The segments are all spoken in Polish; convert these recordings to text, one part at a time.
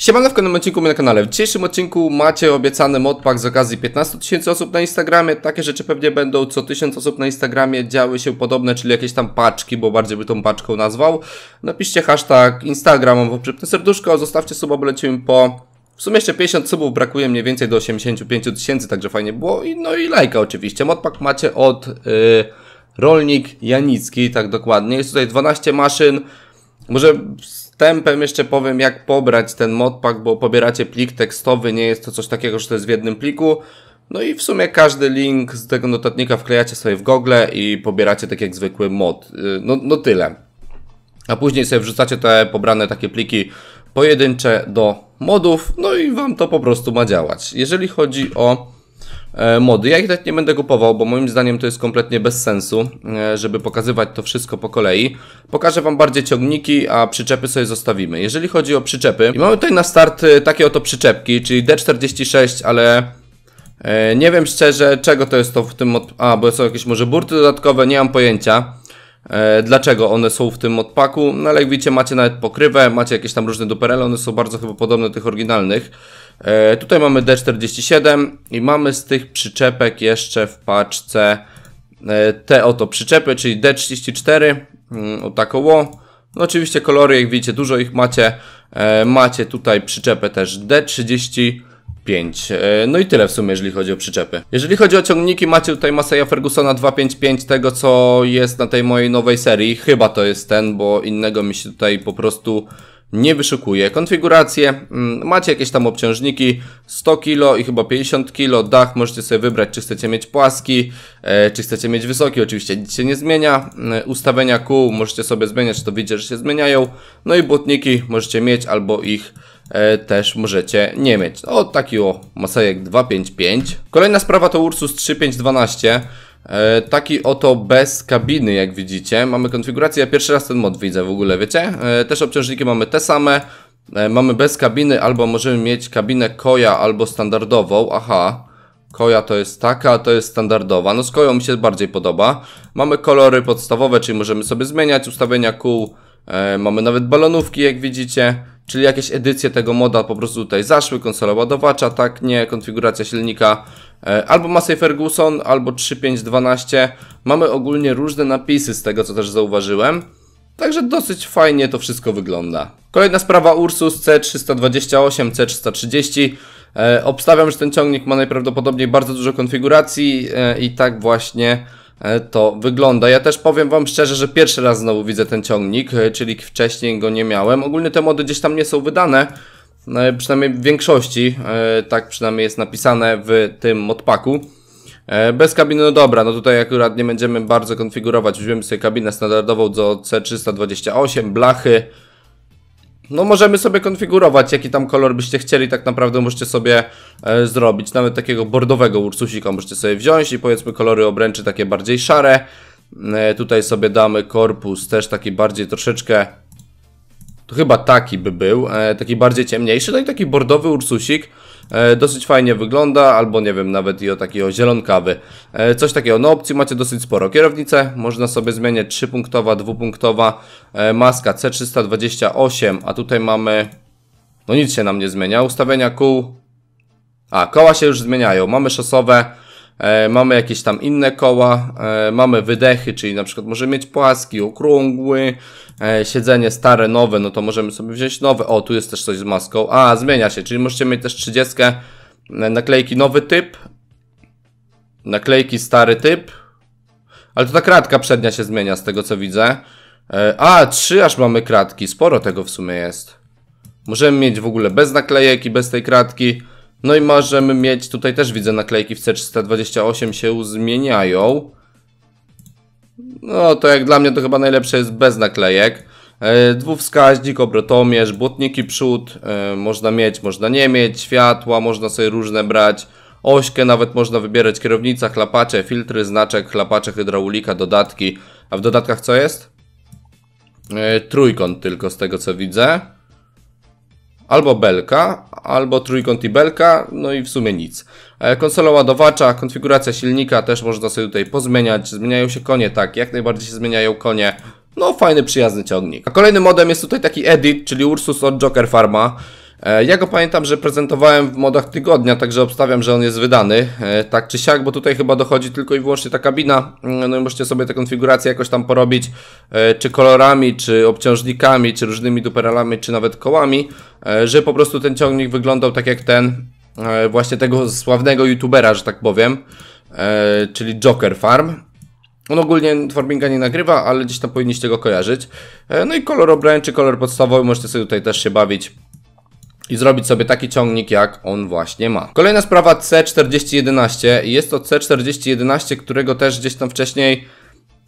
Siemano w kolejnym odcinku na kanale. W dzisiejszym odcinku macie obiecany modpack z okazji 15 tysięcy osób na Instagramie. Takie rzeczy pewnie będą co 1000 osób na Instagramie działy się podobne, czyli jakieś tam paczki, bo bardziej by tą paczką nazwał. Napiszcie hashtag Instagram bo przypnę serduszko, zostawcie suba, bo lecimy po... W sumie jeszcze 50 subów brakuje mniej więcej do 85 tysięcy, także fajnie było. I, no i lajka oczywiście. Modpack macie od yy, Rolnik Janicki, tak dokładnie. Jest tutaj 12 maszyn. Może wstępem jeszcze powiem, jak pobrać ten modpack, bo pobieracie plik tekstowy, nie jest to coś takiego, że to jest w jednym pliku. No i w sumie każdy link z tego notatnika wklejacie sobie w Google i pobieracie tak jak zwykły mod. Y, no, no tyle. A później sobie wrzucacie te pobrane takie pliki pojedyncze do modów, no i Wam to po prostu ma działać. Jeżeli chodzi o E, mody. Ja ich tak nie będę kupował, bo moim zdaniem to jest kompletnie bez sensu, e, żeby pokazywać to wszystko po kolei. Pokażę Wam bardziej ciągniki, a przyczepy sobie zostawimy. Jeżeli chodzi o przyczepy, mamy tutaj na start e, takie oto przyczepki, czyli D46, ale nie wiem szczerze, czego to jest to w tym... A, bo są jakieś może burty dodatkowe, nie mam pojęcia. Dlaczego one są w tym odpaku? No ale jak widzicie, macie nawet pokrywę, macie jakieś tam różne duperele, one są bardzo chyba podobne do tych oryginalnych. E, tutaj mamy D47 i mamy z tych przyczepek jeszcze w paczce e, te oto przyczepy, czyli D34, mm, o tak oło. No oczywiście kolory, jak widzicie, dużo ich macie. E, macie tutaj przyczepę też D30, 5. No i tyle w sumie, jeżeli chodzi o przyczepy. Jeżeli chodzi o ciągniki, macie tutaj Maseja Fergusona 255, tego co jest na tej mojej nowej serii. Chyba to jest ten, bo innego mi się tutaj po prostu nie wyszukuje. Konfigurację, mm, macie jakieś tam obciążniki, 100 kg i chyba 50 kg, dach możecie sobie wybrać, czy chcecie mieć płaski, e, czy chcecie mieć wysoki, oczywiście nic się nie zmienia. Mm, ustawienia kół możecie sobie zmieniać, to widzicie, że się zmieniają. No i błotniki możecie mieć albo ich e, też możecie nie mieć. O, taki o, masajek 255. Kolejna sprawa to Ursus 3512. E, taki oto bez kabiny, jak widzicie. Mamy konfigurację, ja pierwszy raz ten mod widzę w ogóle, wiecie? E, też obciążniki mamy te same. E, mamy bez kabiny, albo możemy mieć kabinę koja, albo standardową. Aha, koja to jest taka, to jest standardowa. No z koją mi się bardziej podoba. Mamy kolory podstawowe, czyli możemy sobie zmieniać ustawienia kół. Mamy nawet balonówki, jak widzicie czyli jakieś edycje tego moda po prostu tutaj zaszły, konsola ładowacza, tak, nie, konfiguracja silnika, e, albo Massey Ferguson, albo 3512. Mamy ogólnie różne napisy z tego, co też zauważyłem. Także dosyć fajnie to wszystko wygląda. Kolejna sprawa Ursus C328, C330. E, obstawiam, że ten ciągnik ma najprawdopodobniej bardzo dużo konfiguracji e, i tak właśnie E, to wygląda. Ja też powiem Wam szczerze, że pierwszy raz znowu widzę ten ciągnik, e, czyli wcześniej go nie miałem. Ogólnie te mody gdzieś tam nie są wydane, e, przynajmniej w większości, tak przynajmniej jest napisane w tym modpaku. Bez kabiny, no dobra, no tutaj akurat nie będziemy bardzo konfigurować. Wziąłem sobie kabinę standardową do C328, blachy, no możemy sobie konfigurować, jaki tam kolor byście chcieli, tak naprawdę możecie sobie e, zrobić. Nawet takiego bordowego ursusika możecie sobie wziąć i powiedzmy kolory obręczy takie bardziej szare. E, tutaj sobie damy korpus też taki bardziej troszeczkę, to chyba taki by był, e, taki bardziej ciemniejszy, no i taki bordowy ursusik. E, dosyć fajnie wygląda, albo nie wiem, nawet i o takiego zielonkawy. E, coś takiego, no opcji macie dosyć sporo. Kierownicę można sobie zmienić 3-punktowa, e, maska C328, a tutaj mamy... No nic się nam nie zmienia, ustawienia kół... A, koła się już zmieniają, mamy szosowe, E, mamy jakieś tam inne koła, e, mamy wydechy, czyli na przykład możemy mieć płaski, okrągły, e, siedzenie stare, nowe, no to możemy sobie wziąć nowe. O, tu jest też coś z maską. A, zmienia się, czyli możecie mieć też 30 naklejki nowy typ, naklejki stary typ, ale to ta kratka przednia się zmienia z tego co widzę. A, trzy aż mamy kratki, sporo tego w sumie jest. Możemy mieć w ogóle bez naklejek i bez tej kratki. No i możemy mieć, tutaj też widzę naklejki w C328 się zmieniają. No to jak dla mnie to chyba najlepsze jest bez naklejek. E, dwuwskaźnik, obrotomierz, błotniki przód, e, można mieć, można nie mieć, światła, można sobie różne brać, ośkę nawet można wybierać, kierownica, chlapacze, filtry, znaczek, chlapacze, hydraulika, dodatki. A w dodatkach co jest? E, trójkąt tylko z tego co widzę albo belka, albo trójkąt i belka, no i w sumie nic. E, konsola ładowacza, konfiguracja silnika też można sobie tutaj pozmieniać, zmieniają się konie, tak, jak najbardziej się zmieniają konie. No, fajny, przyjazny ciągnik. A kolejnym modem jest tutaj taki edit, czyli Ursus od Joker Farma. E, ja go pamiętam, że prezentowałem w modach tygodnia, także obstawiam, że on jest wydany. E, tak czy siak, bo tutaj chyba dochodzi tylko i wyłącznie ta kabina. Mm, no i możecie sobie tę konfigurację jakoś tam porobić, e, czy kolorami, czy obciążnikami, czy różnymi duperelami, czy nawet kołami, że po prostu ten ciągnik wyglądał tak jak ten właśnie tego sławnego youtubera, że tak powiem, czyli Joker Farm. On ogólnie Farminga nie nagrywa, ale gdzieś tam powinniście go kojarzyć. No i kolor obręczy, kolor podstawowy, możecie sobie tutaj też się bawić i zrobić sobie taki ciągnik, jak on właśnie ma. Kolejna sprawa C4011. Jest to C4011, którego też gdzieś tam wcześniej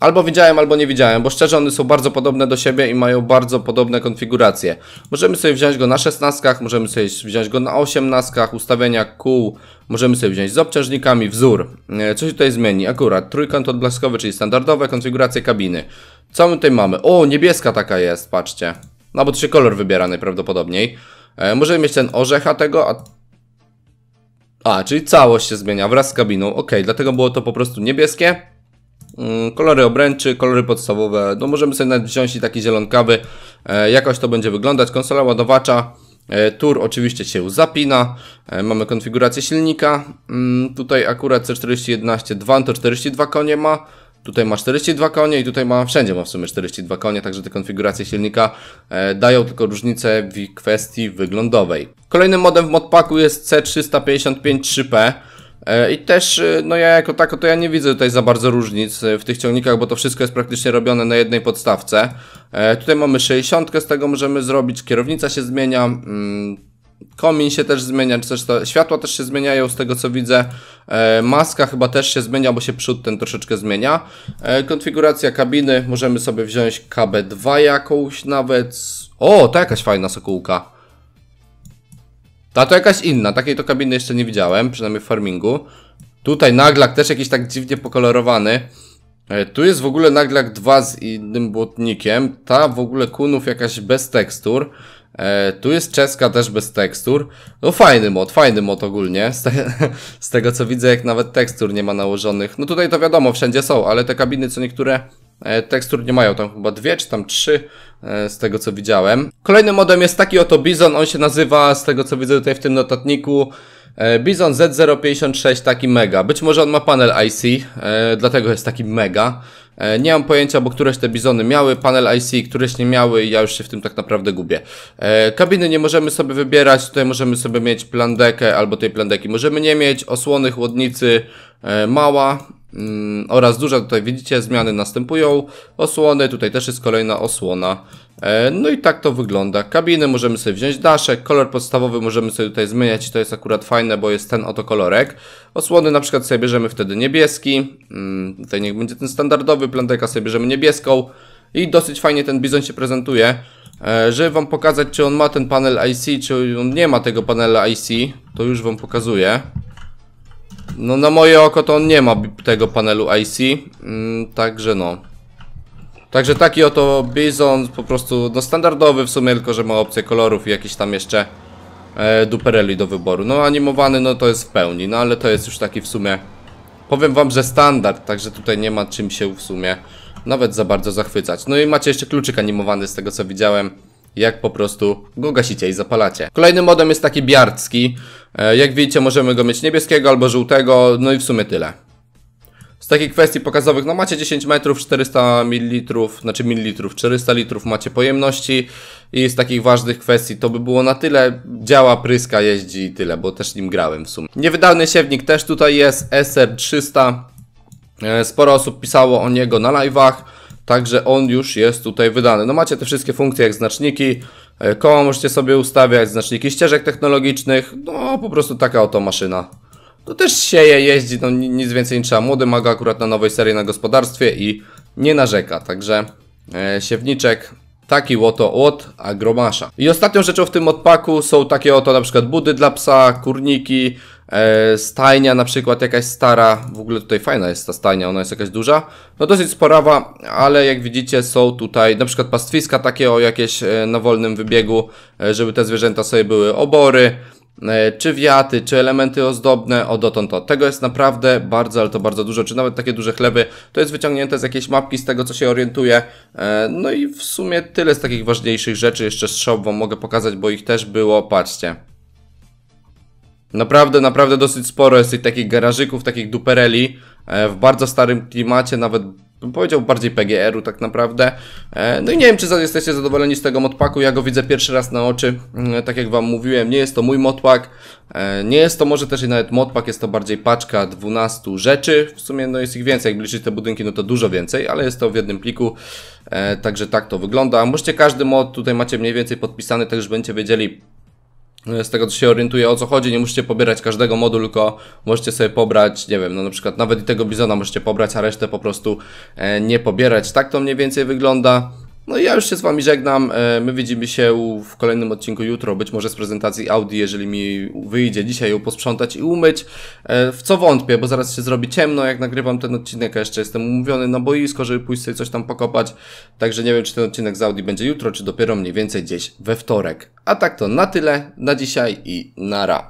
Albo widziałem, albo nie widziałem, bo szczerze one są bardzo podobne do siebie i mają bardzo podobne konfiguracje. Możemy sobie wziąć go na 16, możemy sobie wziąć go na 18, ustawienia kół, możemy sobie wziąć z obciążnikami, wzór. E, Co się tutaj zmieni? Akurat trójkąt odblaskowy, czyli standardowe, konfiguracje kabiny. Co my tutaj mamy? O, niebieska taka jest, patrzcie. No bo to się kolor wybiera najprawdopodobniej. E, możemy mieć ten orzecha tego, a... a... czyli całość się zmienia wraz z kabiną. Ok, dlatego było to po prostu niebieskie. Mm, kolory obręczy, kolory podstawowe. No możemy sobie nawet wziąć i taki zielonkawy. E, jakoś to będzie wyglądać. Konsola ładowacza. E, tur oczywiście się zapina, mamy konfigurację silnika, mm, tutaj akurat C411 2 to 42 konie ma, Tutaj ma 42 konie i tutaj ma wszędzie ma w sumie 42 konie, także te konfiguracje silnika e, dają tylko różnicę w kwestii wyglądowej. Kolejnym modem w modpaku jest C355-3P. E, I też, e, no ja jako tako, to ja nie widzę tutaj za bardzo różnic w tych ciągnikach, bo to wszystko jest praktycznie robione na jednej podstawce. Tutaj mamy 60, z tego możemy zrobić, kierownica się zmienia, mm, komin się też zmienia, czy też to, światła też się zmieniają z tego co widzę. E, maska chyba też się zmienia, bo się przód ten troszeczkę zmienia. E, konfiguracja kabiny, możemy sobie wziąć KB2 jakąś nawet. O, to jakaś fajna sokółka. Ta to jakaś inna, takiej to kabiny jeszcze nie widziałem, przynajmniej w farmingu. Tutaj naglak też jakiś tak dziwnie pokolorowany. E, tu jest w ogóle naglak 2 z innym błotnikiem. Ta w ogóle kunów jakaś bez tekstur. E, tu jest czeska też bez tekstur. No fajny mod, fajny mod ogólnie. Z, te, z, tego co widzę, jak nawet tekstur nie ma nałożonych. No tutaj to wiadomo, wszędzie są, ale te kabiny co niektóre e, tekstur nie mają. Tam chyba dwie czy tam trzy e, z tego co widziałem. Kolejnym modem jest taki oto Bizon. On się nazywa, z tego co widzę tutaj w tym notatniku, E, Bizon Z056 taki mega. Być może on ma panel IC, e, dlatego jest taki mega. E, nie mam pojęcia, bo któreś te bizony miały panel IC, któreś nie miały i ja już się w tym tak naprawdę gubię. Kabiny nie możemy sobie wybierać, tutaj możemy sobie mieć plandekę albo tej plandeki. Możemy nie mieć osłony, chłodnicy, mała, Mm, oraz duże tutaj widzicie zmiany następują, osłony, tutaj też jest kolejna osłona. E, no i tak to wygląda. Kabiny możemy sobie wziąć daszek, kolor podstawowy możemy sobie tutaj zmieniać, to jest akurat fajne, bo jest ten oto kolorek. Osłony na przykład sobie bierzemy wtedy niebieski, mm, tutaj niech będzie ten standardowy, plandeka sobie bierzemy niebieską i dosyć fajnie ten bizon się prezentuje. E, żeby Wam pokazać, czy on ma ten panel IC, czy on nie ma tego panela IC, to już Wam pokazuję. No na moje oko to on nie ma tego panelu IC, mm, także no. Także taki oto Bizon, po prostu no standardowy w sumie, tylko że ma opcję kolorów i jakieś tam jeszcze e, dupereli do wyboru. No animowany no to jest w pełni, no ale to jest już taki w sumie, powiem wam, że standard, także tutaj nie ma czym się w sumie nawet za bardzo zachwycać. No i macie jeszcze kluczyk animowany z tego co widziałem jak po prostu go gasicie i zapalacie. Kolejnym modem jest taki biardzki. E, jak widzicie możemy go mieć niebieskiego albo żółtego, no i w sumie tyle. Z takich kwestii pokazowych, no macie 10 metrów, 400 ml, znaczy mililitrów, 400 litrów macie pojemności i z takich ważnych kwestii to by było na tyle. Działa, pryska, jeździ i tyle, bo też nim grałem w sumie. Niewydalny siewnik też tutaj jest, SR300. E, sporo osób pisało o niego na live'ach. Także on już jest tutaj wydany. No macie te wszystkie funkcje jak znaczniki, e, koło możecie sobie ustawiać, znaczniki ścieżek technologicznych. No po prostu taka oto maszyna. To też sieje, jeździ, no nic więcej nie trzeba. Młody maga akurat na nowej serii na gospodarstwie i nie narzeka. Także e, siewniczek taki łoto od agromasza. I ostatnią rzeczą w tym odpaku są takie oto na przykład budy dla psa, kurniki, E, stajnia na przykład jakaś stara, w ogóle tutaj fajna jest ta stajnia, ona jest jakaś duża. No dosyć sporawa, ale jak widzicie są tutaj na przykład pastwiska takie o jakieś e, na wolnym wybiegu, e, żeby te zwierzęta sobie były obory, czy wiaty, czy elementy ozdobne, o dotąd to, tego jest naprawdę bardzo, ale to bardzo dużo, czy nawet takie duże chleby, to jest wyciągnięte z jakiejś mapki, z tego co się orientuje. no i w sumie tyle z takich ważniejszych rzeczy, jeszcze strzał Wam mogę pokazać, bo ich też było, patrzcie. Naprawdę, naprawdę dosyć sporo jest tych takich garażyków, takich dupereli e, w bardzo starym klimacie, nawet bym powiedział bardziej PGR-u tak naprawdę. E, no i nie wiem, czy jesteście zadowoleni z tego modpaku. Ja go widzę pierwszy raz na oczy. Mm, tak jak Wam mówiłem, nie jest to mój modpak. E, nie jest to może też i nawet modpak, jest to bardziej paczka 12 rzeczy. W sumie no jest ich więcej, jak liczyć te budynki, no to dużo więcej, ale jest to w jednym pliku. Także tak to wygląda. Możecie każdy mod, tutaj macie mniej więcej podpisany, także będziecie wiedzieli no, z tego co się orientuje, o co chodzi, nie musicie pobierać każdego modu, tylko możecie sobie pobrać, nie wiem, no na przykład nawet i tego Bizona możecie pobrać, a resztę po prostu e, nie pobierać. Tak to mniej więcej wygląda. No i ja już się z Wami żegnam. E, my widzimy się w kolejnym odcinku jutro, być może z prezentacji Audi, jeżeli mi wyjdzie dzisiaj ją posprzątać i umyć. E, w co wątpię, bo zaraz się zrobi ciemno, jak nagrywam ten odcinek, a jeszcze jestem umówiony na boisko, żeby pójść sobie coś tam pokopać. Także nie wiem, czy ten odcinek z Audi będzie jutro, czy dopiero mniej więcej gdzieś we wtorek. A tak to na tyle, na dzisiaj i na ra.